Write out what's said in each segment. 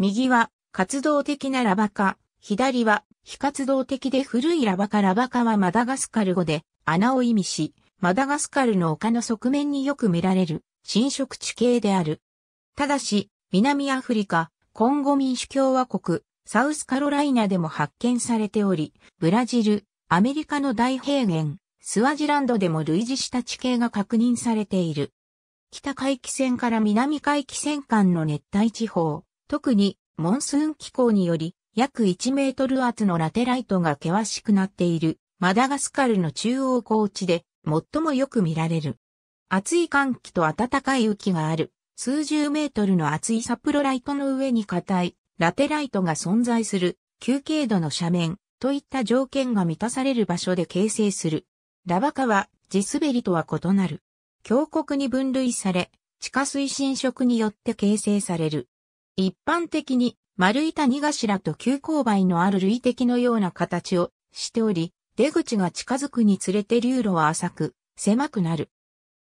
右は活動的なラバカ、左は非活動的で古いラバカラバカはマダガスカル語で穴を意味し、マダガスカルの丘の側面によく見られる侵食地形である。ただし、南アフリカ、コンゴ民主共和国、サウスカロライナでも発見されており、ブラジル、アメリカの大平原、スワジランドでも類似した地形が確認されている。北海帰線から南海帰線間の熱帯地方、特にモンスーン気候により約1メートル厚のラテライトが険しくなっているマダガスカルの中央高地で最もよく見られる。厚い寒気と暖かい雨季がある数十メートルの厚いサプロライトの上に硬いラテライトが存在する急憩度の斜面といった条件が満たされる場所で形成する。ラバカは地滑りとは異なる。峡谷に分類され、地下水浸食によって形成される。一般的に丸い谷頭と急勾配のある類的のような形をしており、出口が近づくにつれて流路は浅く、狭くなる。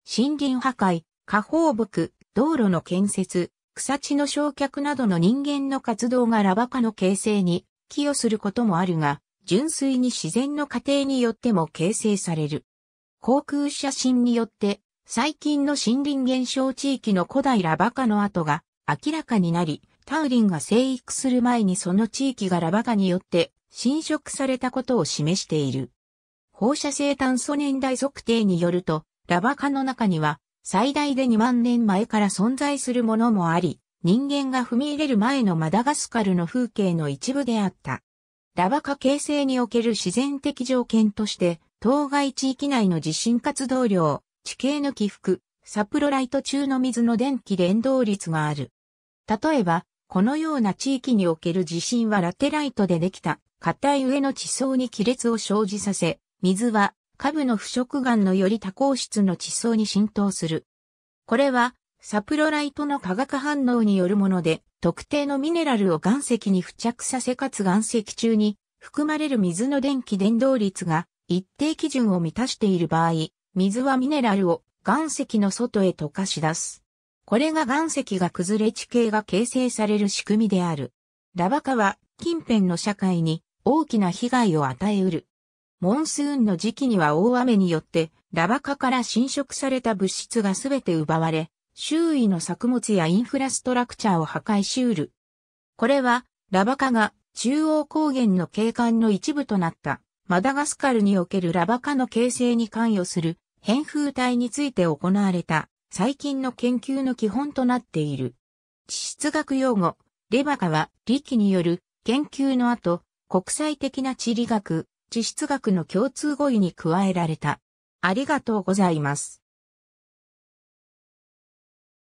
森林破壊、下放牧、道路の建設、草地の焼却などの人間の活動がラバカの形成に寄与することもあるが、純粋に自然の過程によっても形成される。航空写真によって、最近の森林減少地域の古代ラバ化の跡が明らかになり、タウリンが生育する前にその地域がラバガによって侵食されたことを示している。放射性炭素年代測定によると、ラバカの中には最大で2万年前から存在するものもあり、人間が踏み入れる前のマダガスカルの風景の一部であった。ラバカ形成における自然的条件として、当該地域内の地震活動量、地形の起伏、サプロライト中の水の電気連動率がある。例えば、このような地域における地震はラテライトでできた硬い上の地層に亀裂を生じさせ、水は下部の腐食岩のより多孔質の地層に浸透する。これはサプロライトの化学反応によるもので、特定のミネラルを岩石に付着させかつ岩石中に含まれる水の電気伝導率が一定基準を満たしている場合、水はミネラルを岩石の外へ溶かし出す。これが岩石が崩れ地形が形成される仕組みである。ラバカは近辺の社会に大きな被害を与えうる。モンスーンの時期には大雨によってラバカから侵食された物質がすべて奪われ、周囲の作物やインフラストラクチャーを破壊しうる。これはラバカが中央高原の景観の一部となったマダガスカルにおけるラバカの形成に関与する変風体について行われた最近の研究の基本となっている。地質学用語、レバカは、力による研究の後、国際的な地理学、地質学の共通語彙に加えられた。ありがとうございます。